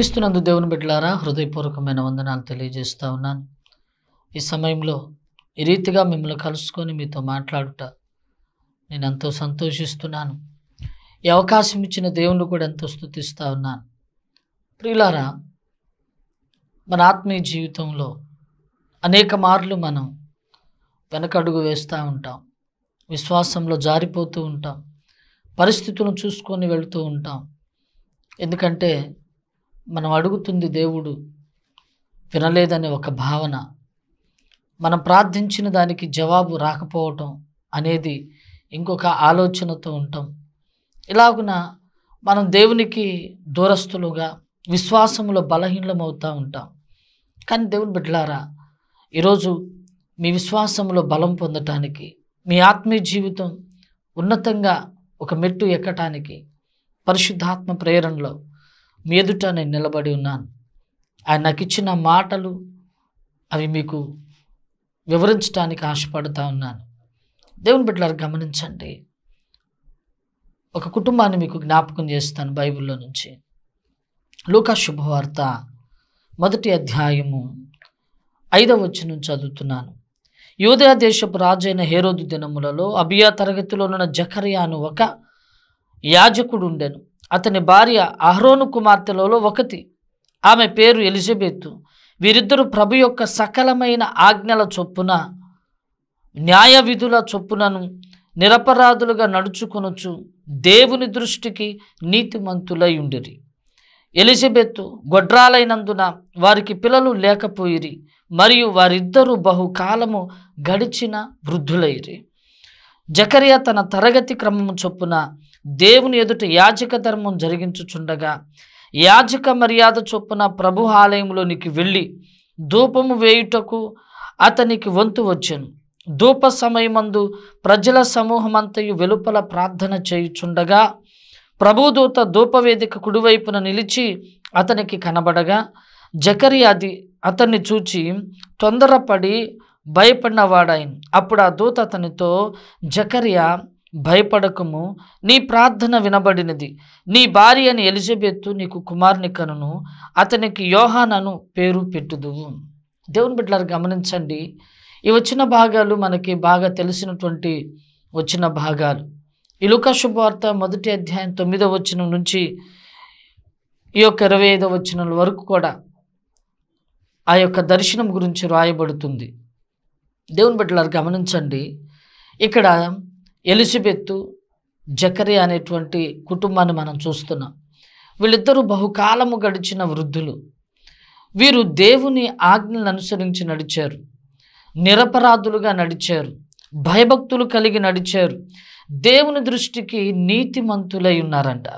క్రీస్తునందు దేవుని బిడ్డలారా హృదయపూర్వకమైన వందనాలు తెలియజేస్తూ ఉన్నాను ఈ సమయంలో ఈ రీతిగా మిమ్మల్ని కలుసుకొని మీతో మాట్లాడుట నేను ఎంతో సంతోషిస్తున్నాను ఈ అవకాశం ఇచ్చిన దేవుని కూడా ఎంతో స్థుతిస్తూ ఉన్నాను ప్రియులారా మన ఆత్మీయ జీవితంలో అనేక మార్లు మనం వెనకడుగు వేస్తూ ఉంటాం విశ్వాసంలో జారిపోతూ ఉంటాం పరిస్థితులను చూసుకొని వెళుతూ ఉంటాం ఎందుకంటే మనం అడుగుతుంది దేవుడు వినలేదనే ఒక భావన మనం ప్రార్థించిన దానికి జవాబు రాకపోవటం అనేది ఇంకొక ఆలోచనతో ఉంటాం ఇలాగున మనం దేవునికి దూరస్తులుగా విశ్వాసంలో బలహీనమవుతూ ఉంటాం కానీ దేవుని బిడ్డలారా ఈరోజు మీ విశ్వాసంలో బలం పొందటానికి మీ ఆత్మీయ జీవితం ఉన్నతంగా ఒక మెట్టు ఎక్కటానికి పరిశుద్ధాత్మ ప్రేరణలో మీ ఎదుట నేను నిలబడి ఉన్నాను ఆయన నాకు ఇచ్చిన మాటలు అవి మీకు వివరించడానికి ఆశపడుతూ ఉన్నాను దేవుని బిడ్డలారు గమనించండి ఒక కుటుంబాన్ని మీకు జ్ఞాపకం చేస్తాను బైబిల్లో నుంచి లూకా శుభవార్త మొదటి అధ్యాయము ఐదవ నుంచి చదువుతున్నాను యోధయా దేశపు రాజైన హేరోదు దినములలో అబియా తరగతిలో ఉన్న జకరియాను ఒక యాజకుడు ఉండెను అతని భార్య అహ్రోను కుమార్తెలలో ఒకటి ఆమె పేరు ఎలిజబెత్ వీరిద్దరూ ప్రభు యొక్క సకలమైన ఆజ్ఞల చొప్పున న్యాయ విధుల చొప్పునను నిరపరాధులుగా నడుచుకొనొచ్చు దేవుని దృష్టికి నీతిమంతులై ఉండిరి ఎలిజబెత్ గొడ్రాలైనందున వారికి పిల్లలు లేకపోయిరి మరియు వారిద్దరూ బహుకాలము గడిచిన వృద్ధులైరి జకరియా తన తరగతి క్రమము చొప్పున దేవుని ఎదుట యాజక ధర్మం జరిగించుచుండగా యాజక మర్యాద చొప్పున ప్రభు ఆలయంలోనికి వెళ్ళి ధూపము వేయుటకు అతనికి వంతు వచ్చాను ధూప సమయమందు ప్రజల సమూహమంతయు వెలుపల ప్రార్థన చేయుచుండగా ప్రభుదూత ధూపవేదిక కుడివైపున నిలిచి అతనికి కనబడగా జకర్యాది అతన్ని చూచి తొందరపడి భయపడినవాడాయి అప్పుడు ఆ దూత అతనితో జకర్యా భయపడకము నీ ప్రార్థన వినబడినది నీ భార్య అని ఎలిజబెత్తు నీకు కుమార్ని కనును అతనికి యోహానను పేరు పెట్టుదువు దేవుని బిడ్డలారు గమనించండి ఈ వచ్చిన భాగాలు మనకి బాగా తెలిసినటువంటి వచ్చిన భాగాలు ఇలుక శుభవార్త మొదటి అధ్యాయం తొమ్మిదవ వచ్చినం నుంచి ఈ యొక్క ఇరవై ఐదవ వచ్చిన వరకు కూడా ఆ యొక్క దర్శనం గురించి రాయబడుతుంది దేవుని బిడ్డలారు గమనించండి ఇక్కడ ఎలిజబెత్తు జకరి అనేటువంటి కుటుంబాన్ని మనం చూస్తున్నాం వీళ్ళిద్దరూ బహుకాలము గడిచిన వృద్ధులు వీరు దేవుని ఆజ్ఞలను అనుసరించి నడిచారు నిరపరాధులుగా నడిచారు భయభక్తులు కలిగి నడిచారు దేవుని దృష్టికి నీతిమంతులై ఉన్నారంట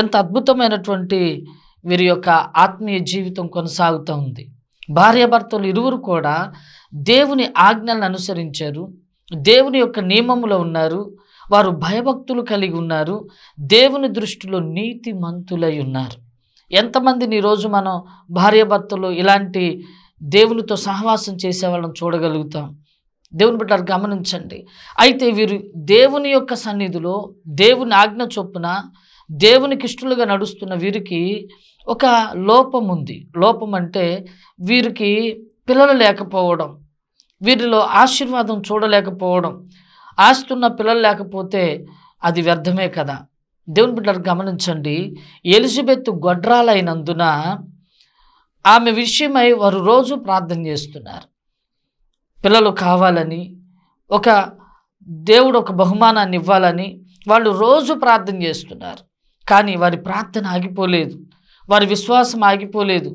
ఎంత అద్భుతమైనటువంటి వీరి యొక్క ఆత్మీయ జీవితం కొనసాగుతూ ఉంది భార్యాభర్తలు ఇరువురు కూడా దేవుని ఆజ్ఞలను అనుసరించారు దేవుని యొక్క నియమంలో ఉన్నారు వారు భయభక్తులు కలిగి ఉన్నారు దేవుని దృష్టిలో నీతి మంతులై ఉన్నారు ఎంతమందిని ఈరోజు మనం భార్యాభర్తలు ఇలాంటి దేవునితో సహవాసం చేసేవాళ్ళని చూడగలుగుతాం దేవుని బిడ్డారు గమనించండి అయితే వీరు దేవుని యొక్క సన్నిధిలో దేవుని ఆజ్ఞ చొప్పున దేవునికి ఇష్టలుగా నడుస్తున్న వీరికి ఒక లోపం ఉంది లోపం అంటే వీరికి పిల్లలు లేకపోవడం వీరిలో ఆశీర్వాదం చూడలేకపోవడం ఆస్తున్న పిల్లలు లేకపోతే అది వ్యర్థమే కదా దేవుని బిడ్డలు గమనించండి ఎలిజబెత్ గొడ్రాలైనందున ఆమె విషయమై వారు రోజు ప్రార్థన చేస్తున్నారు పిల్లలు కావాలని ఒక దేవుడు ఒక బహుమానాన్ని ఇవ్వాలని వాళ్ళు రోజు ప్రార్థన చేస్తున్నారు కానీ వారి ప్రార్థన ఆగిపోలేదు వారి విశ్వాసం ఆగిపోలేదు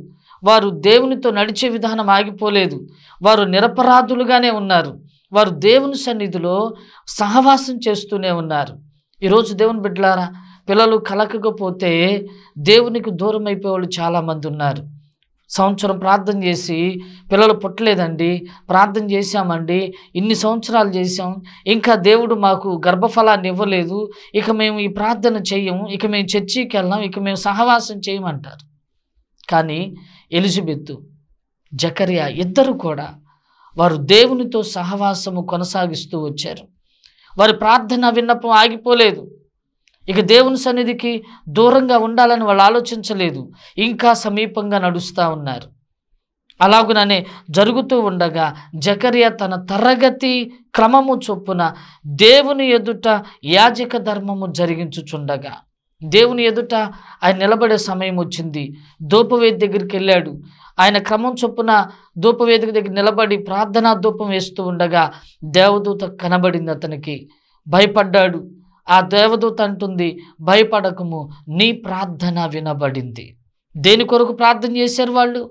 వారు దేవునితో నడిచే విధానం ఆగిపోలేదు వారు నిరపరాధులుగానే ఉన్నారు వారు దేవుని సన్నిధిలో సహవాసం చేస్తూనే ఉన్నారు ఈరోజు దేవుని బిడ్డలారా పిల్లలు కలకకపోతే దేవునికి దూరం అయిపోయే వాళ్ళు చాలామంది ఉన్నారు సంవత్సరం ప్రార్థన చేసి పిల్లలు పుట్టలేదండి ప్రార్థన చేశామండి ఇన్ని సంవత్సరాలు చేసాం ఇంకా దేవుడు మాకు గర్భఫలాన్ని ఇవ్వలేదు ఇక మేము ఈ ప్రార్థన చెయ్యము ఇక మేము చర్చికి వెళ్ళాం ఇక మేము సహవాసం చేయమంటారు కానీ ఎలిజబెత్ జకర్యా ఇద్దరు కూడా వారు దేవునితో సహవాసము కొనసాగిస్తూ వచ్చారు వారి ప్రార్థన విన్నపం ఆగిపోలేదు ఇక దేవుని సన్నిధికి దూరంగా ఉండాలని వాళ్ళు ఆలోచించలేదు ఇంకా సమీపంగా నడుస్తూ ఉన్నారు అలాగుననే జరుగుతూ ఉండగా జకర్య తన తరగతి క్రమము చొప్పున దేవుని ఎదుట యాజక ధర్మము జరిగించుచుండగా దేవుని ఎదుట ఆయన నిలబడే సమయం వచ్చింది దూపవేది దగ్గరికి వెళ్ళాడు ఆయన క్రమం చొప్పున దూపవేదిక దగ్గర నిలబడి ప్రార్థనా దూపం వేస్తూ ఉండగా దేవదూత కనబడింది అతనికి భయపడ్డాడు ఆ దేవదూత అంటుంది భయపడకము నీ ప్రార్థన వినబడింది దేని కొరకు ప్రార్థన చేశారు వాళ్ళు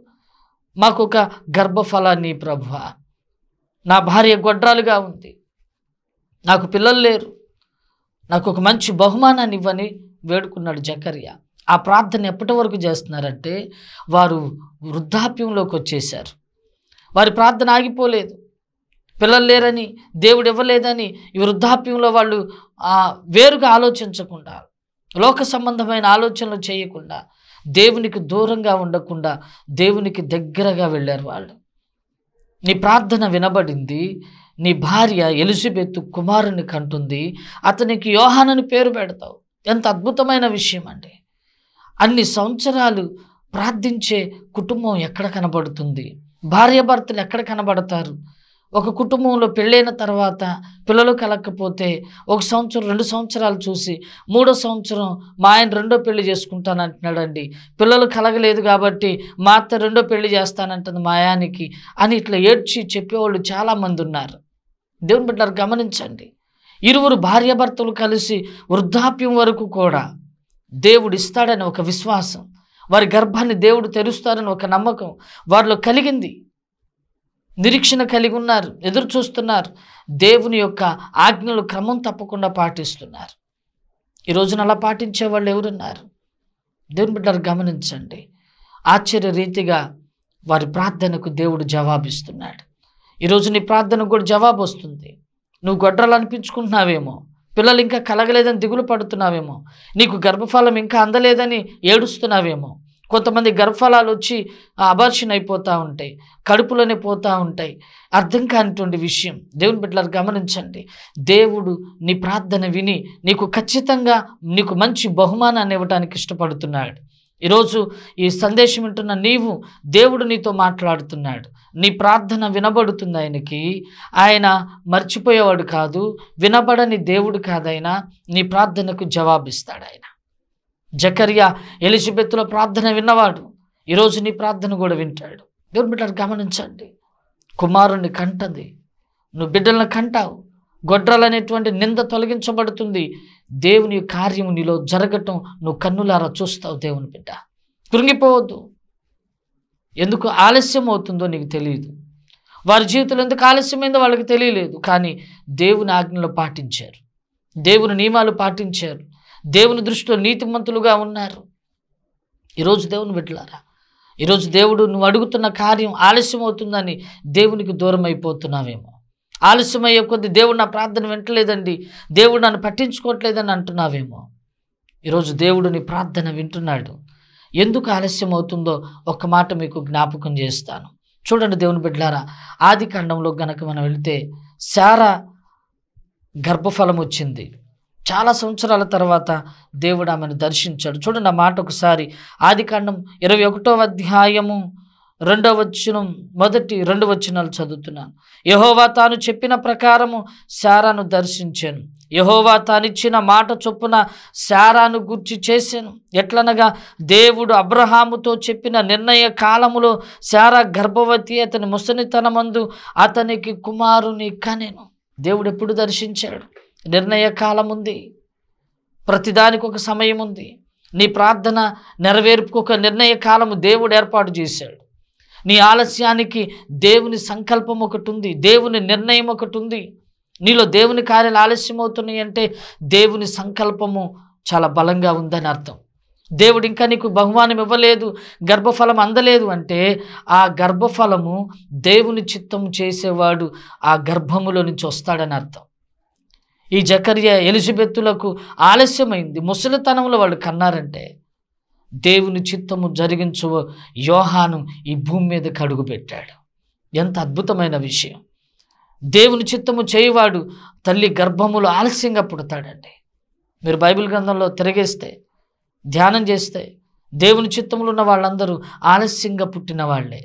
మాకు ఒక గర్భఫలాన్ని ప్రభు నా భార్య గొడ్రాలుగా ఉంది నాకు పిల్లలు లేరు నాకు ఒక మంచి బహుమానాన్ని ఇవ్వని వేడుకున్నాడు జకర్య ఆ ప్రార్థన ఎప్పటి వరకు చేస్తున్నారంటే వారు వృద్ధాప్యంలోకి వచ్చేశారు వారి ప్రార్థన ఆగిపోలేదు పిల్లలు లేరని దేవుడు ఇవ్వలేదని ఈ వృద్ధాప్యంలో వాళ్ళు వేరుగా ఆలోచించకుండా లోక సంబంధమైన ఆలోచనలు చేయకుండా దేవునికి దూరంగా ఉండకుండా దేవునికి దగ్గరగా వెళ్ళారు వాళ్ళు నీ ప్రార్థన వినబడింది నీ భార్య ఎలిజబెత్ కుమారుని కంటుంది అతనికి యోహానని పేరు పెడతావు ఎంత అద్భుతమైన విషయం అండి అన్ని సంవత్సరాలు ప్రార్థించే కుటుంబం ఎక్కడ కనబడుతుంది భార్యాభర్తలు ఎక్కడ కనబడతారు ఒక కుటుంబంలో పెళ్ళైన తర్వాత పిల్లలు కలగకపోతే ఒక సంవత్సరం రెండు సంవత్సరాలు చూసి మూడో సంవత్సరం మా ఆయన రెండో పెళ్లి చేసుకుంటానంటున్నాడండి పిల్లలు కలగలేదు కాబట్టి మా అత్త రెండో పెళ్లి చేస్తానంటుంది మాయానికి అని ఇట్లా ఏడ్చి చెప్పేవాళ్ళు చాలామంది ఉన్నారు దేవుని బిడ్డారు గమనించండి ఇరువురు భార్యాభర్తలు కలిసి వృద్ధాప్యం వరకు కూడా దేవుడు ఇస్తాడని ఒక విశ్వాసం వారి గర్భాన్ని దేవుడు తెరుస్తారని ఒక నమ్మకం వారిలో కలిగింది నిరీక్షణ కలిగి ఉన్నారు ఎదురు చూస్తున్నారు దేవుని యొక్క ఆజ్ఞలు క్రమం తప్పకుండా పాటిస్తున్నారు ఈ రోజున అలా పాటించే వాళ్ళు ఎవరున్నారు దేవుని బిడ్డారు గమనించండి ఆశ్చర్య రీతిగా వారి ప్రార్థనకు దేవుడు జవాబిస్తున్నాడు ఈరోజు నీ ప్రార్థనకు కూడా జవాబు వస్తుంది నువ్వు గొడ్రలు అనిపించుకుంటున్నావేమో పిల్లలు ఇంకా కలగలేదని దిగులు పడుతున్నావేమో నీకు గర్భఫలం ఇంకా అందలేదని ఏడుస్తున్నావేమో కొంతమంది గర్భఫలాలు వచ్చి అబార్షన్ అయిపోతూ ఉంటాయి కడుపులోనే పోతూ ఉంటాయి అర్థం కానిటువంటి విషయం దేవుని బిడ్డలు గమనించండి దేవుడు నీ ప్రార్థన విని నీకు ఖచ్చితంగా నీకు మంచి బహుమానాన్ని ఇవ్వడానికి ఇష్టపడుతున్నాడు ఈరోజు ఈ సందేశం వింటున్న నీవు దేవుడు నీతో మాట్లాడుతున్నాడు నీ ప్రార్థన వినబడుతుంది ఆయనకి ఆయన మర్చిపోయేవాడు కాదు వినబడని దేవుడు కాదైనా నీ ప్రార్థనకు జవాబిస్తాడు ఆయన జకర్య ఎలిజబెత్తుల ప్రార్థన విన్నవాడు ఈరోజు నీ ప్రార్థన కూడా వింటాడు దేవుని బిడ్డను గమనించండి కుమారుణ్ణి కంటది నువ్వు బిడ్డలను కంటావు గొడ్రలనేటువంటి నింద తొలగించబడుతుంది దేవుని కార్యము నీలో జరగటం నువ్వు కన్నులారా చూస్తావు దేవుని బిడ్డ కృంగిపోవద్దు ఎందుకు ఆలస్యం అవుతుందో నీకు తెలియదు వారి జీవితంలో ఎందుకు ఆలస్యమైందో వాళ్ళకి తెలియలేదు కానీ దేవుని ఆజ్ఞలు పాటించారు దేవుని నియమాలు పాటించారు దేవుని దృష్టిలో నీతిమంతులుగా ఉన్నారు ఈరోజు దేవుని బిడ్డలారా ఈరోజు దేవుడు నువ్వు అడుగుతున్న కార్యం ఆలస్యం అవుతుందని దేవునికి దూరం అయిపోతున్నావేమో ఆలస్యమయ్యే కొద్ది దేవుడు నా ప్రార్థన వింటలేదండి దేవుడు నన్ను పట్టించుకోవట్లేదని అంటున్నావేమో ఈరోజు దేవుడు నీ ప్రార్థన వింటున్నాడు ఎందుకు ఆలస్యం అవుతుందో ఒక మాట మీకు జ్ఞాపకం చేస్తాను చూడండి దేవుని బిడ్డారా ఆది కాండంలో గనక మనం వెళితే శారా గర్భఫలం వచ్చింది చాలా సంవత్సరాల తర్వాత దేవుడు ఆమెను దర్శించాడు చూడండి ఆ మాట ఒకసారి ఆది కాండం ఇరవై ఒకటో అధ్యాయము రెండవ వచనం మొదటి రెండు వచనాలు చదువుతున్నాను యహోవా తాను చెప్పిన ప్రకారము శారాను దర్శించాను యహోవా తానిచ్చిన మాట చొప్పున శారాను గుర్చి చేశాను ఎట్లనగా దేవుడు అబ్రహాముతో చెప్పిన నిర్ణయ కాలములో శారా గర్భవతి అతని మందు అతనికి కుమారుని కనెను దేవుడు ఎప్పుడు దర్శించాడు నిర్ణయ కాలం ఉంది ప్రతిదానికి ఒక సమయం ఉంది నీ ప్రార్థన నెరవేర్పుకు ఒక నిర్ణయ కాలము దేవుడు ఏర్పాటు చేశాడు నీ ఆలస్యానికి దేవుని సంకల్పం ఒకటి ఉంది దేవుని నిర్ణయం ఒకటి ఉంది నీలో దేవుని కార్యాలు ఆలస్యం అవుతున్నాయి అంటే దేవుని సంకల్పము చాలా బలంగా ఉందని అర్థం దేవుడు ఇంకా నీకు బహుమానం ఇవ్వలేదు గర్భఫలం అందలేదు అంటే ఆ గర్భఫలము దేవుని చిత్తం చేసేవాడు ఆ గర్భములో నుంచి వస్తాడని అర్థం ఈ జకర్య ఎలిజబెత్తులకు ఆలస్యమైంది ముసలితనంలో వాళ్ళు కన్నారంటే దేవుని చిత్తము జరిగించు యోహాను ఈ భూమి మీద కడుగు పెట్టాడు ఎంత అద్భుతమైన విషయం దేవుని చిత్తము చేయవాడు తల్లి గర్భములు ఆలస్యంగా పుడతాడండి మీరు బైబిల్ గ్రంథంలో తిరిగేస్తే ధ్యానం చేస్తే దేవుని చిత్తములు ఉన్న వాళ్ళందరూ ఆలస్యంగా పుట్టిన వాళ్ళే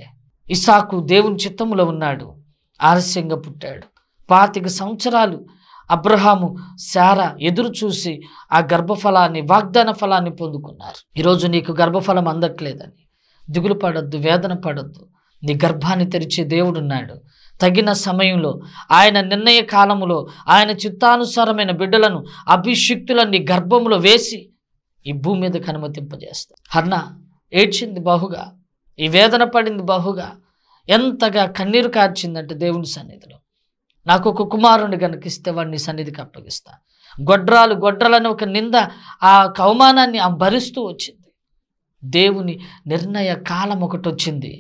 ఇసాకు దేవుని చిత్తములో ఉన్నాడు ఆలస్యంగా పుట్టాడు పాతిక సంవత్సరాలు అబ్రహాము శార ఎదురు చూసి ఆ గర్భఫలాన్ని వాగ్దాన ఫలాన్ని పొందుకున్నారు ఈరోజు నీకు గర్భఫలం అందట్లేదని దిగులు పడద్దు వేదన పడద్దు నీ గర్భాన్ని తెరిచే దేవుడున్నాడు తగిన సమయంలో ఆయన నిర్ణయ కాలములో ఆయన చిత్తానుసారమైన బిడ్డలను అభిషిక్తులన్నీ గర్భంలో వేసి ఈ భూమి మీద కనుమతింపజేస్తా హర్ణ ఏడ్చింది బహుగా ఈ వేదన పడింది బహుగా ఎంతగా కన్నీరు కార్చిందంటే దేవుని సన్నిధిలో నాకు ఒక కుమారుని కనుకిస్తే వాడిని సన్నిధికి అప్పగిస్తా గొడ్రాలు గొడ్రలని ఒక నింద ఆ కౌమానాన్ని భరిస్తూ వచ్చింది దేవుని నిర్ణయ కాలం ఒకటి వచ్చింది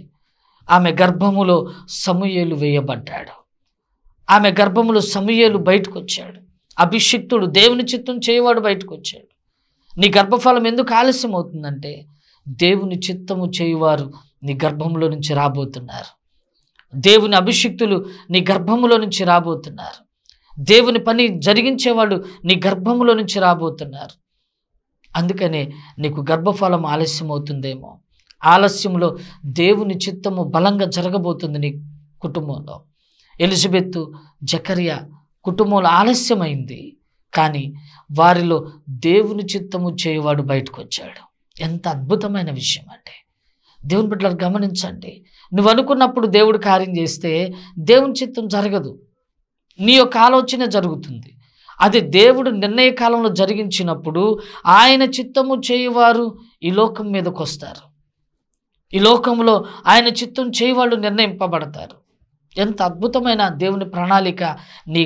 ఆమె గర్భములో సమూయేలు వేయబడ్డాడు ఆమె గర్భములో సమూయేలు బయటకు వచ్చాడు అభిషిక్తుడు దేవుని చిత్తం చేయవాడు బయటకు వచ్చాడు నీ గర్భఫలం ఎందుకు ఆలస్యం అవుతుందంటే దేవుని చిత్తము చేయువారు నీ గర్భంలో నుంచి రాబోతున్నారు దేవుని అభిషిక్తులు నీ గర్భములో నుంచి రాబోతున్నారు దేవుని పని జరిగించేవాళ్ళు నీ గర్భములో నుంచి రాబోతున్నారు అందుకనే నీకు గర్భఫలం ఆలస్యం అవుతుందేమో ఆలస్యంలో దేవుని చిత్తము బలంగా జరగబోతుంది నీ కుటుంబంలో ఎలిజబెత్ జకరియా కుటుంబంలో ఆలస్యమైంది కానీ వారిలో దేవుని చిత్తము చేయవాడు బయటకు వచ్చాడు ఎంత అద్భుతమైన విషయం అంటే దేవుని బిడ్డలు గమనించండి నువ్వు అనుకున్నప్పుడు దేవుడు కార్యం చేస్తే దేవుని చిత్తం జరగదు నీ యొక్క ఆలోచన జరుగుతుంది అది దేవుడు నిర్ణయ కాలంలో జరిగించినప్పుడు ఆయన చిత్తము చేయువారు ఈ లోకం మీదకు వస్తారు ఈ లోకంలో ఆయన చిత్తం చేయవాళ్ళు నిర్ణయింపబడతారు ఎంత అద్భుతమైన దేవుని ప్రణాళిక నీ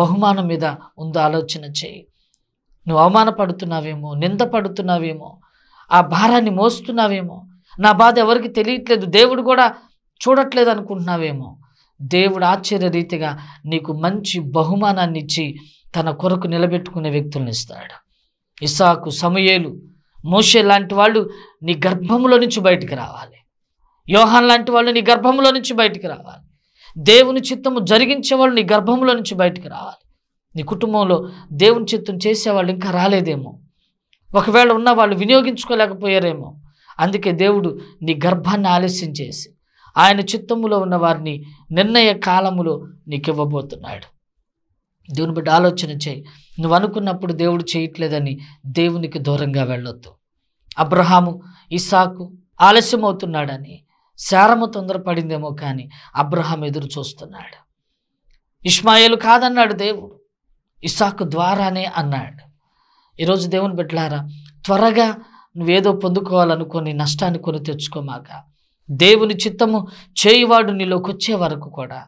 బహుమానం మీద ఉందో ఆలోచన చేయి నువ్వు అవమానపడుతున్నావేమో నిందపడుతున్నావేమో ఆ భారాన్ని మోస్తున్నావేమో నా బాధ ఎవరికి తెలియట్లేదు దేవుడు కూడా చూడట్లేదు అనుకుంటున్నావేమో దేవుడు ఆశ్చర్య రీతిగా నీకు మంచి బహుమానాన్ని ఇచ్చి తన కొరకు నిలబెట్టుకునే వ్యక్తులను ఇస్తాడు ఇసాకు సమయేలు మోషే లాంటి వాళ్ళు నీ గర్భంలో నుంచి బయటికి రావాలి యోహాన్ లాంటి వాళ్ళు నీ గర్భంలో నుంచి బయటికి రావాలి దేవుని చిత్తము జరిగించేవాళ్ళు నీ గర్భంలో నుంచి బయటికి రావాలి నీ కుటుంబంలో దేవుని చిత్తం చేసేవాళ్ళు ఇంకా రాలేదేమో ఒకవేళ ఉన్న వాళ్ళు వినియోగించుకోలేకపోయారేమో అందుకే దేవుడు నీ గర్భాన్ని ఆలస్యం చేసి ఆయన చిత్తములో ఉన్న వారిని నిర్ణయ కాలములో నీకు ఇవ్వబోతున్నాడు దేవుని బట్టి ఆలోచన చేయి నువ్వు అనుకున్నప్పుడు దేవుడు చేయట్లేదని దేవునికి దూరంగా వెళ్ళొద్దు అబ్రహాము ఇసాకు ఆలస్యమవుతున్నాడని శారము తొందరపడిందేమో కానీ అబ్రహాం ఎదురు చూస్తున్నాడు ఇష్మాయేలు కాదన్నాడు దేవుడు ఇసాకు ద్వారానే అన్నాడు ఈరోజు దేవుని బిడ్డలారా త్వరగా నువ్వేదో పొందుకోవాలనుకొని నష్టాన్ని కొని తెచ్చుకోమాక దేవుని చిత్తము చేయువాడు నీలోకి వచ్చే వరకు కూడా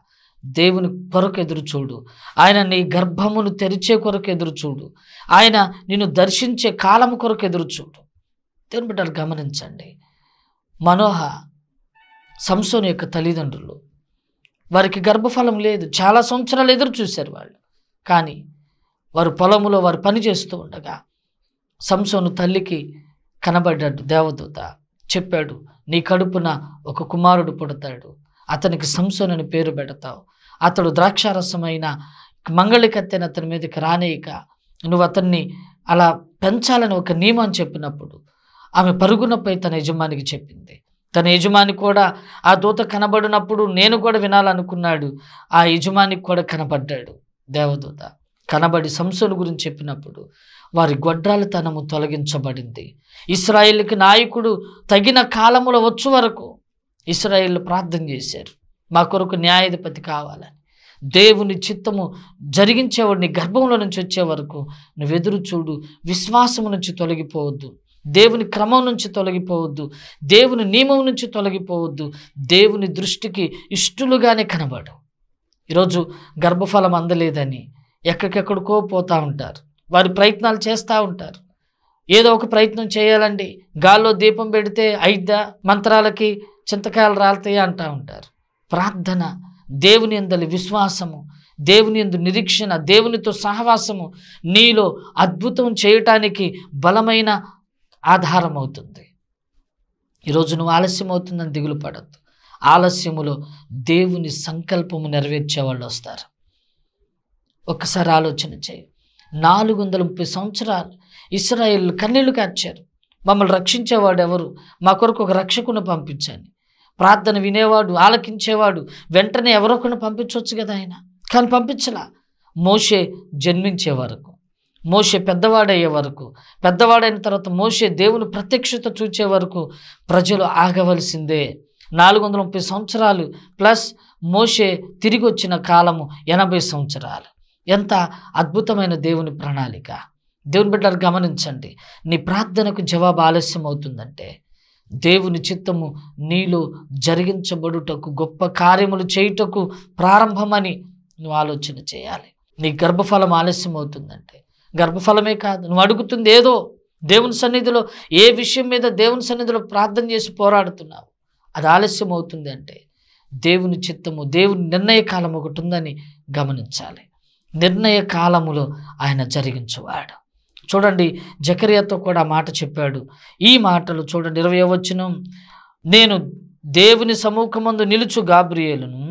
దేవుని కొరకు ఎదురు చూడు ఆయన నీ గర్భమును తెరిచే కొరకు ఎదురు చూడు ఆయన నిన్ను దర్శించే కాలము కొరకు ఎదురు చూడు దేవుని బిడ్డలు గమనించండి మనోహ సంసోని యొక్క తల్లిదండ్రులు వారికి గర్భఫలం లేదు చాలా సంవత్సరాలు ఎదురు చూశారు వాళ్ళు కానీ వారు పొలంలో వారు పని చేస్తూ ఉండగా సంసోను తల్లికి కనబడ్డాడు దేవదూత చెప్పాడు నీ కడుపున ఒక కుమారుడు పుడతాడు అతనికి సంసోన్ అని పేరు పెడతావు అతడు ద్రాక్షారసమైన మంగళికత్తెని అతని మీదకి రానేయక నువ్వు అతన్ని అలా పెంచాలని ఒక నియమం చెప్పినప్పుడు ఆమె పరుగునపై తన యజమానికి చెప్పింది తన యజమాని కూడా ఆ దూత కనబడినప్పుడు నేను కూడా వినాలనుకున్నాడు ఆ యజమానికి కూడా కనబడ్డాడు దేవదూత కనబడి సంసోను గురించి చెప్పినప్పుడు వారి గొడ్రాలతనము తొలగించబడింది ఇస్రాయిల్కి నాయకుడు తగిన కాలములో వచ్చే వరకు ఇస్రాయిల్ ప్రార్థన చేశారు మా కొరకు న్యాయాధిపతి కావాలని దేవుని చిత్తము జరిగించేవాడిని గర్భంలో నుంచి వచ్చే వరకు నువ్వు ఎదురు చూడు విశ్వాసం నుంచి తొలగిపోవద్దు దేవుని క్రమం నుంచి తొలగిపోవద్దు దేవుని నియమం నుంచి తొలగిపోవద్దు దేవుని దృష్టికి ఇష్టలుగానే కనబడు ఈరోజు గర్భఫలం అందలేదని ఎక్కడికెక్కడికో పోతూ ఉంటారు వారు ప్రయత్నాలు చేస్తూ ఉంటారు ఏదో ఒక ప్రయత్నం చేయాలండి గాల్లో దీపం పెడితే అయిద్దా మంత్రాలకి చింతకాయలు రాలతాయి అంటూ ఉంటారు ప్రార్థన దేవుని అందలి విశ్వాసము దేవుని ఎందు నిరీక్షణ దేవునితో సహవాసము నీలో అద్భుతం చేయటానికి బలమైన ఆధారం అవుతుంది ఈరోజు నువ్వు ఆలస్యం అవుతుందని దిగులు పడద్దు ఆలస్యములో దేవుని సంకల్పము నెరవేర్చే వాళ్ళు వస్తారు ఒక్కసారి ఆలోచన చేయి నాలుగు వందల ముప్పై సంవత్సరాలు ఇస్రాయేల్ కన్నీళ్లు కార్చారు మమ్మల్ని రక్షించేవాడు ఎవరు మా కొరకు ఒక రక్షకుని పంపించండి ప్రార్థన వినేవాడు ఆలకించేవాడు వెంటనే ఎవరొకరిని పంపించవచ్చు కదా ఆయన కానీ పంపించలా మోషే జన్మించే వరకు మోషే పెద్దవాడయ్యే వరకు పెద్దవాడైన తర్వాత మోషే దేవుని ప్రత్యక్షత చూచే వరకు ప్రజలు ఆగవలసిందే నాలుగు వందల ముప్పై సంవత్సరాలు ప్లస్ మోషే తిరిగి వచ్చిన కాలము ఎనభై సంవత్సరాలు ఎంత అద్భుతమైన దేవుని ప్రణాళిక దేవుని బిడ్డలు గమనించండి నీ ప్రార్థనకు జవాబు ఆలస్యం అవుతుందంటే దేవుని చిత్తము నీలో జరిగించబడుటకు గొప్ప కార్యములు చేయుటకు ప్రారంభమని నువ్వు ఆలోచన చేయాలి నీ గర్భఫలం ఆలస్యం అవుతుందంటే గర్భఫలమే కాదు నువ్వు అడుగుతుంది ఏదో దేవుని సన్నిధిలో ఏ విషయం మీద దేవుని సన్నిధిలో ప్రార్థన చేసి పోరాడుతున్నావు అది ఆలస్యం అవుతుంది అంటే దేవుని చిత్తము దేవుని నిర్ణయ కాలం ఒకటి ఉందని గమనించాలి నిర్ణయ కాలములో ఆయన జరిగించేవాడు చూడండి జకరియాతో కూడా మాట చెప్పాడు ఈ మాటలు చూడండి ఇరవై వచ్చిన నేను దేవుని సముఖమందు నిలుచు గాబ్రియేలును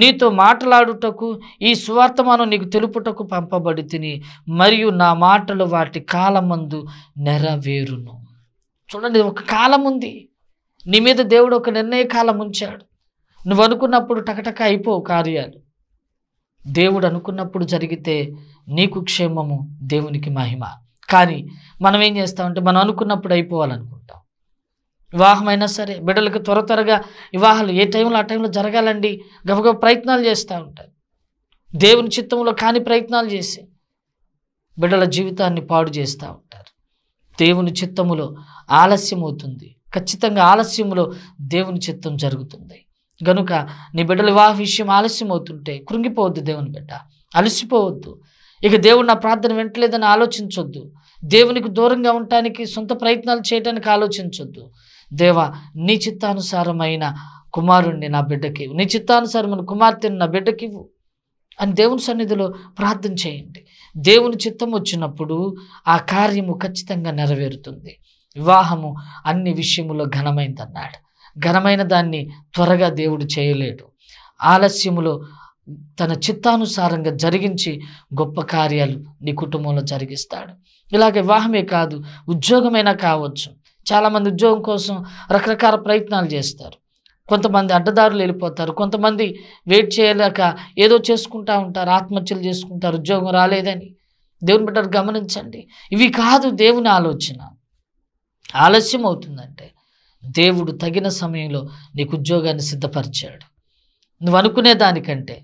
నీతో మాట్లాడుటకు ఈ స్వార్థమాను నీకు తెలుపుటకు పంపబడి తిని మరియు నా మాటలు వాటి కాలమందు నెరవేరును చూడండి ఒక కాలం ఉంది నీ మీద దేవుడు ఒక నిర్ణయ కాలం ఉంచాడు నువ్వు అనుకున్నప్పుడు టకటక అయిపోవు కార్యాలు దేవుడు అనుకున్నప్పుడు జరిగితే నీకు క్షేమము దేవునికి మహిమ కానీ మనం ఏం చేస్తామంటే మనం అనుకున్నప్పుడు అయిపోవాలనుకుంటాం వివాహమైనా సరే బిడ్డలకు త్వర త్వరగా వివాహాలు ఏ టైంలో ఆ టైంలో జరగాలండి గబగబ ప్రయత్నాలు చేస్తూ ఉంటారు దేవుని చిత్తంలో కాని ప్రయత్నాలు చేసి బిడ్డల జీవితాన్ని పాడు చేస్తూ ఉంటారు దేవుని చిత్తములో ఆలస్యం అవుతుంది ఖచ్చితంగా ఆలస్యంలో దేవుని చిత్తం జరుగుతుంది గనుక నీ బిడ్డల వివాహ విషయం ఆలస్యం అవుతుంటే కృంగిపోవద్దు దేవుని బిడ్డ అలసిపోవద్దు ఇక దేవుడు నా ప్రార్థన వింటలేదని ఆలోచించొద్దు దేవునికి దూరంగా ఉండటానికి సొంత ప్రయత్నాలు చేయడానికి ఆలోచించొద్దు దేవా నీ చిత్తానుసారమైన కుమారుణ్ణి నా బిడ్డకి నీ చిత్తానుసారమైన కుమార్తెను నా బిడ్డకి అని దేవుని సన్నిధిలో ప్రార్థన చేయండి దేవుని చిత్తం వచ్చినప్పుడు ఆ కార్యము ఖచ్చితంగా నెరవేరుతుంది వివాహము అన్ని విషయములో ఘనమైందన్నాడు ఘనమైన దాన్ని త్వరగా దేవుడు చేయలేడు ఆలస్యములో తన చిత్తానుసారంగా జరిగించి గొప్ప కార్యాలు నీ కుటుంబంలో జరిగిస్తాడు ఇలాగ వివాహమే కాదు ఉద్యోగమైనా కావచ్చు చాలామంది ఉద్యోగం కోసం రకరకాల ప్రయత్నాలు చేస్తారు కొంతమంది అడ్డదారులు వెళ్ళిపోతారు కొంతమంది వెయిట్ చేయలేక ఏదో చేసుకుంటా ఉంటారు ఆత్మహత్యలు చేసుకుంటారు ఉద్యోగం రాలేదని దేవుని బిడ్డ గమనించండి ఇవి కాదు దేవుని ఆలోచన ఆలస్యం అవుతుందంటే దేవుడు తగిన సమయంలో నీకు ఉద్యోగాన్ని సిద్ధపరిచాడు నువ్వు అనుకునే దానికంటే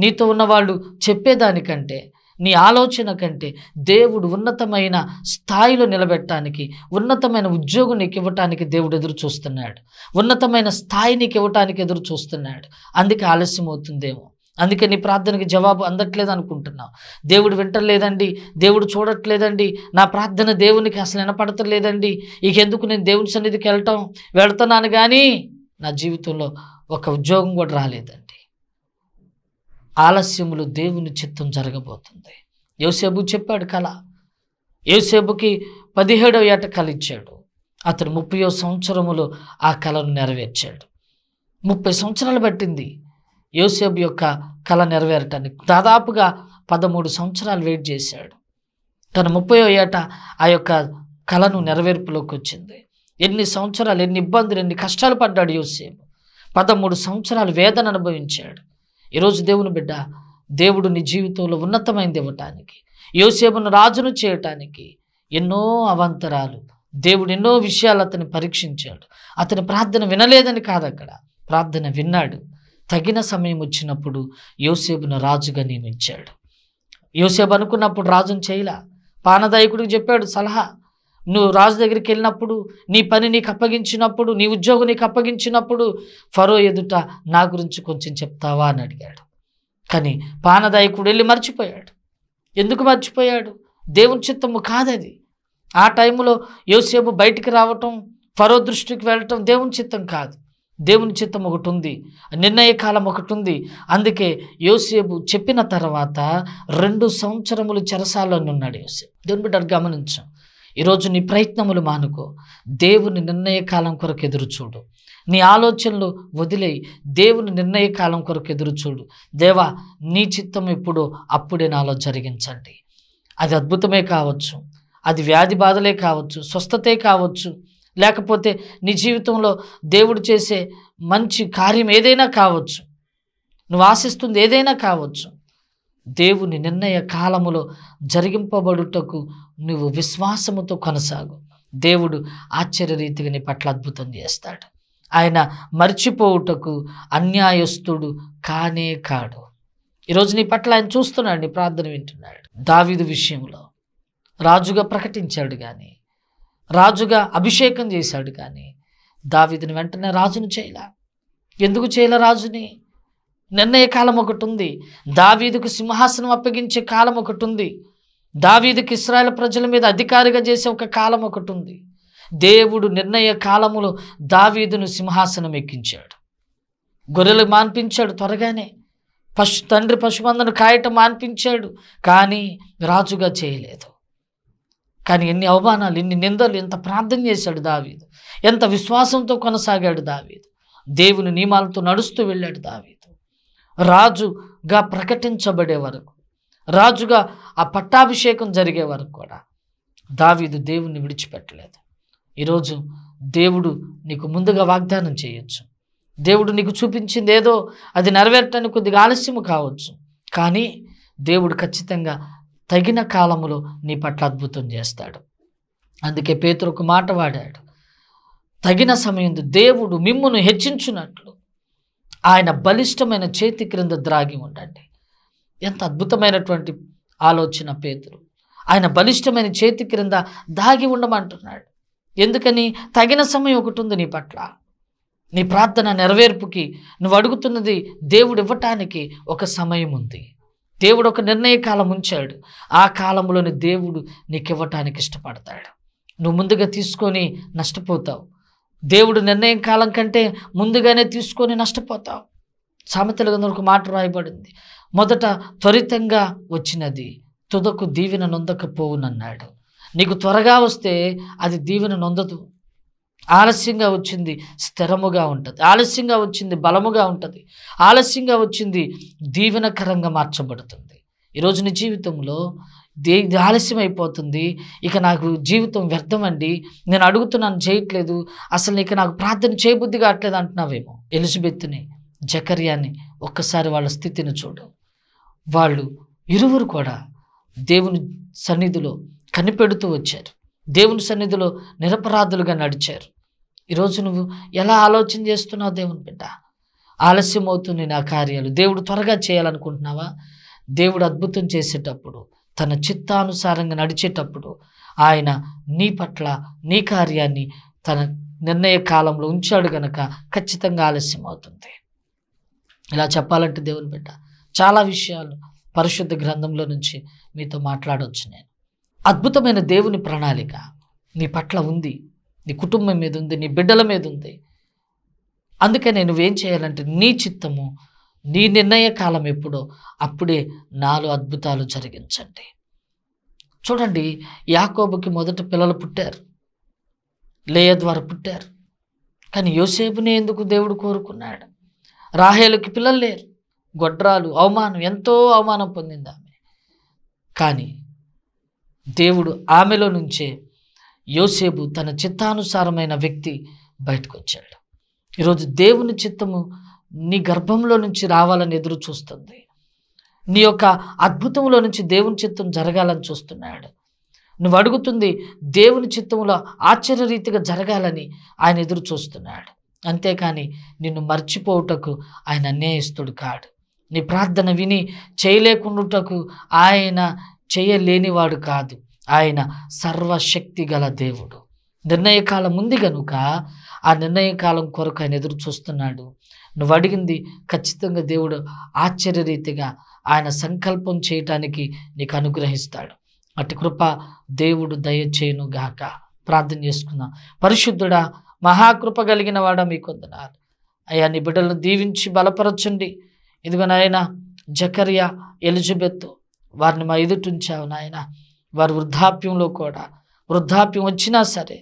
నీతో ఉన్నవాళ్ళు చెప్పేదానికంటే నీ ఆలోచన కంటే దేవుడు ఉన్నతమైన స్థాయిలో నిలబెట్టడానికి ఉన్నతమైన ఉద్యోగం నీకు ఇవ్వటానికి దేవుడు ఎదురు చూస్తున్నాడు ఉన్నతమైన స్థాయి నీకు ఇవ్వటానికి ఎదురు చూస్తున్నాడు అందుకే ఆలస్యం అవుతుందేమో అందుకే నీ ప్రార్థనకి జవాబు అందట్లేదు అనుకుంటున్నావు దేవుడు వింటలేదండి దేవుడు చూడట్లేదండి నా ప్రార్థన దేవునికి అసలు వినపడతలేదండి ఇకెందుకు నేను దేవుని సన్నిధికి వెళ్ళటం వెళుతున్నాను కానీ నా జీవితంలో ఒక ఉద్యోగం కూడా రాలేదండి ఆలస్యములు దేవుని చిత్తం జరగబోతుంది యోసేపు చెప్పాడు కళ యోసేపుకి పదిహేడవ ఏట కళ ఇచ్చాడు అతడు ముప్పయో సంవత్సరములు ఆ కళను నెరవేర్చాడు ముప్పై సంవత్సరాలు పట్టింది యోసేపు యొక్క కళ నెరవేరటానికి దాదాపుగా పదమూడు సంవత్సరాలు వెయిట్ చేశాడు తన ముప్పై ఏట ఆ యొక్క కళను నెరవేర్పులోకి వచ్చింది ఎన్ని సంవత్సరాలు ఎన్ని ఇబ్బందులు ఎన్ని కష్టాలు పడ్డాడు యోసేపు పదమూడు సంవత్సరాలు వేదన అనుభవించాడు ఈరోజు దేవుని బిడ్డ దేవుడు నీ జీవితంలో ఉన్నతమైంది ఇవ్వటానికి యోసేపును రాజును చేయటానికి ఎన్నో అవంతరాలు దేవుడు ఎన్నో విషయాలు అతని పరీక్షించాడు అతని ప్రార్థన వినలేదని కాదు అక్కడ ప్రార్థన విన్నాడు తగిన సమయం వచ్చినప్పుడు యోసేపును రాజుగా నియమించాడు యోసేపు అనుకున్నప్పుడు రాజును చేయలా పానదాయకుడికి చెప్పాడు సలహా నువ్వు రాజు దగ్గరికి వెళ్ళినప్పుడు నీ పని నీకు అప్పగించినప్పుడు నీ ఉద్యోగం నీకు అప్పగించినప్పుడు ఫరో ఎదుట నా గురించి కొంచెం చెప్తావా అని అడిగాడు కానీ పానదాయకుడు వెళ్ళి మర్చిపోయాడు ఎందుకు మర్చిపోయాడు దేవుని చిత్తము కాదది ఆ టైంలో యోసేపు బయటికి రావటం ఫరో దృష్టికి వెళ్ళటం దేవుని చిత్తం కాదు దేవుని చిత్తం ఒకటి ఉంది నిర్ణయకాలం ఒకటి ఉంది అందుకే యోసేపు చెప్పిన తర్వాత రెండు సంవత్సరములు చెరసాలను ఉన్నాడు యోసేపు దేవుని బిడ్డ గమనించు ఈరోజు నీ ప్రయత్నములు మానుకో దేవుని నిర్ణయ కాలం కొరకు ఎదురు చూడు నీ ఆలోచనలు వదిలే దేవుని నిర్ణయ కాలం కొరకు ఎదురు చూడు దేవా నీ చిత్తం ఎప్పుడు అప్పుడే నాలో జరిగించండి అది అద్భుతమే కావచ్చు అది వ్యాధి బాధలే కావచ్చు స్వస్థతే కావచ్చు లేకపోతే నీ జీవితంలో దేవుడు చేసే మంచి కార్యం ఏదైనా కావచ్చు నువ్వు ఆశిస్తుంది ఏదైనా కావచ్చు దేవుని నిర్ణయ కాలములో జరిగింపబడుటకు నువ్వు విశ్వాసముతో కొనసాగు దేవుడు ఆశ్చర్యరీతిగా నీ పట్ల అద్భుతం చేస్తాడు ఆయన మర్చిపోవుటకు అన్యాయస్తుడు కానే కాడు ఈరోజు నీ పట్ల ఆయన చూస్తున్నాడు నీ ప్రార్థన వింటున్నాడు దావిదు విషయంలో రాజుగా ప్రకటించాడు కానీ రాజుగా అభిషేకం చేశాడు కానీ దావిదిని వెంటనే రాజును చేయలే ఎందుకు చేయలే రాజుని నిర్ణయ కాలం ఒకటి ఉంది దావీదుకు సింహాసనం అప్పగించే కాలం ఒకటి ఉంది దావీదుకు ఇస్రాయల్ ప్రజల మీద అధికారిగా చేసే ఒక కాలం ఒకటి ఉంది దేవుడు నిర్ణయ కాలములో దావీదును సింహాసనం ఎక్కించాడు గొర్రెలు మాన్పించాడు త్వరగానే పశు తండ్రి పశుమందను కాయటం మాన్పించాడు కానీ రాజుగా చేయలేదు కానీ ఎన్ని అవమానాలు ఎన్ని నిందలు ఎంత ప్రార్థన చేశాడు దావీదు ఎంత విశ్వాసంతో కొనసాగాడు దావీదు దేవుని నియమాలతో నడుస్తూ వెళ్ళాడు దావీదు రాజుగా ప్రకటించబడే వరకు రాజుగా ఆ పట్టాభిషేకం జరిగే వరకు కూడా దావీదు దేవుణ్ణి విడిచిపెట్టలేదు ఈరోజు దేవుడు నీకు ముందుగా వాగ్దానం చేయొచ్చు దేవుడు నీకు చూపించింది ఏదో అది నెరవేరటానికి కొద్దిగా ఆలస్యము కావచ్చు కానీ దేవుడు ఖచ్చితంగా తగిన కాలములో నీ పట్ల అద్భుతం చేస్తాడు అందుకే పేతురుకు మాట వాడాడు తగిన సమయం దేవుడు మిమ్మును హెచ్చించినట్లు ఆయన బలిష్టమైన చేతి క్రింద ద్రాగి ఉండండి ఎంత అద్భుతమైనటువంటి ఆలోచన పేతురు ఆయన బలిష్టమైన చేతి క్రింద దాగి ఉండమంటున్నాడు ఎందుకని తగిన సమయం ఒకటి ఉంది నీ పట్ల నీ ప్రార్థన నెరవేర్పుకి నువ్వు అడుగుతున్నది దేవుడు ఇవ్వటానికి ఒక సమయం ఉంది దేవుడు ఒక నిర్ణయ కాలం ఉంచాడు ఆ కాలంలోని దేవుడు నీకు ఇవ్వటానికి ఇష్టపడతాడు నువ్వు ముందుగా తీసుకొని నష్టపోతావు దేవుడు నిర్ణయం కాలం కంటే ముందుగానే తీసుకొని నష్టపోతావు సామెతల కింద ఒక మాట రాయబడింది మొదట త్వరితంగా వచ్చినది తుదకు దీవెన నొందకపోవునన్నాడు నీకు త్వరగా వస్తే అది దీవెన నొందదు ఆలస్యంగా వచ్చింది స్థిరముగా ఉంటుంది ఆలస్యంగా వచ్చింది బలముగా ఉంటుంది ఆలస్యంగా వచ్చింది దీవెనకరంగా మార్చబడుతుంది ఈరోజు నీ జీవితంలో దే ఆలస్యం అయిపోతుంది ఇక నాకు జీవితం వ్యర్థం అండి నేను అడుగుతున్నాను చేయట్లేదు అసలు ఇక నాకు ప్రార్థన చేయబుద్ధి కావట్లేదు అంటున్నావేమో ఎలిజబెత్ని జకర్యాని ఒక్కసారి వాళ్ళ స్థితిని చూడు వాళ్ళు ఇరువురు కూడా దేవుని సన్నిధిలో కనిపెడుతూ వచ్చారు దేవుని సన్నిధిలో నిరపరాధులుగా నడిచారు ఈరోజు నువ్వు ఎలా ఆలోచన చేస్తున్నావు దేవుని బిడ్డ ఆలస్యం అవుతుంది నా కార్యాలు దేవుడు త్వరగా చేయాలనుకుంటున్నావా దేవుడు అద్భుతం చేసేటప్పుడు తన చిత్తానుసారంగా నడిచేటప్పుడు ఆయన నీ పట్ల నీ కార్యాన్ని తన నిర్ణయ కాలంలో ఉంచాడు గనక ఖచ్చితంగా ఆలస్యం అవుతుంది ఇలా చెప్పాలంటే దేవుని బిడ్డ చాలా విషయాలు పరిశుద్ధ గ్రంథంలో నుంచి మీతో మాట్లాడవచ్చు నేను అద్భుతమైన దేవుని ప్రణాళిక నీ పట్ల ఉంది నీ కుటుంబం మీద ఉంది నీ బిడ్డల మీద ఉంది నేను నువ్వేం చేయాలంటే నీ చిత్తము నీ నిర్ణయ కాలం ఎప్పుడో అప్పుడే నాలుగు అద్భుతాలు జరిగించండి చూడండి యాకోబుకి మొదట పిల్లలు పుట్టారు లేయ ద్వారా పుట్టారు కానీ యోసేపునే ఎందుకు దేవుడు కోరుకున్నాడు రాహేలకి పిల్లలు లేరు గొడ్రాలు అవమానం ఎంతో అవమానం పొందింది ఆమె కానీ దేవుడు ఆమెలో నుంచే యోసేపు తన చిత్తానుసారమైన వ్యక్తి బయటకు వచ్చాడు ఈరోజు దేవుని చిత్తము నీ గర్భంలో నుంచి రావాలని ఎదురు చూస్తుంది నీ యొక్క అద్భుతంలో నుంచి దేవుని చిత్తం జరగాలని చూస్తున్నాడు నువ్వు అడుగుతుంది దేవుని చిత్తంలో ఆశ్చర్యరీతిగా జరగాలని ఆయన ఎదురు చూస్తున్నాడు అంతేకాని నిన్ను మర్చిపోవుటకు ఆయన అన్యాయస్తుడు కాడు నీ ప్రార్థన విని చేయలేకుండుటకు ఆయన చేయలేనివాడు కాదు ఆయన సర్వశక్తి గల దేవుడు నిర్ణయకాలం ఉంది కనుక ఆ నిర్ణయకాలం కొరకు ఆయన ఎదురు చూస్తున్నాడు నువ్వు అడిగింది ఖచ్చితంగా దేవుడు ఆశ్చర్యరీతిగా ఆయన సంకల్పం చేయటానికి నీకు అనుగ్రహిస్తాడు అటు కృప దేవుడు దయచేయును గాక ప్రార్థన చేసుకుందాం పరిశుద్ధుడా మహాకృప కలిగిన వాడ మీకు వందనాలు అయ్యా నీ బిడ్డలను దీవించి బలపరచండి ఇదిగో నాయన జకరియా ఎలిజబెత్ వారిని మా ఎదుటించావు నాయన వారి వృద్ధాప్యంలో కూడా వృద్ధాప్యం వచ్చినా సరే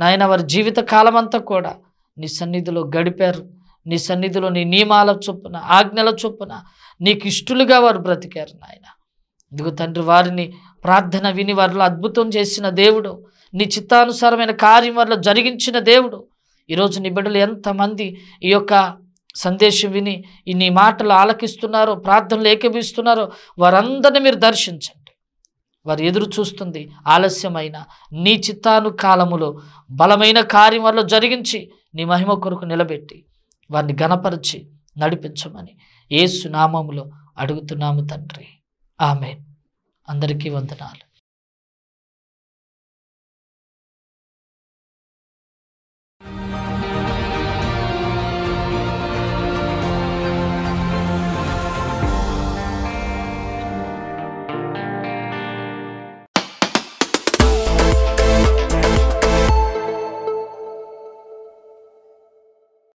నాయన వారి జీవిత కాలం అంతా కూడా నీ సన్నిధిలో గడిపారు నీ సన్నిధిలో నీ నియమాల చొప్పున ఆజ్ఞల చొప్పున నీకు ఇష్టలుగా వారు బ్రతికారు నాయన ఇదిగో తండ్రి వారిని ప్రార్థన విని వారిలో అద్భుతం చేసిన దేవుడు నీ చిత్తానుసారమైన కార్యం వారిలో జరిగించిన దేవుడు ఈరోజు నీ బిడ్డలు ఎంతమంది ఈ యొక్క సందేశం విని ఈ నీ మాటలు ఆలకిస్తున్నారో ప్రార్థనలు ఏకీభిస్తున్నారో వారందరినీ మీరు దర్శించండి వారు ఎదురు చూస్తుంది ఆలస్యమైన నీ చిత్తానుకాలములో బలమైన కార్యం వల్ల జరిగించి నీ మహిమ కొరకు నిలబెట్టి వారిని గణపరిచి నడిపించమని ఏసునామములో అడుగుతున్నాము తండ్రి ఆమె అందరికీ వందనాలు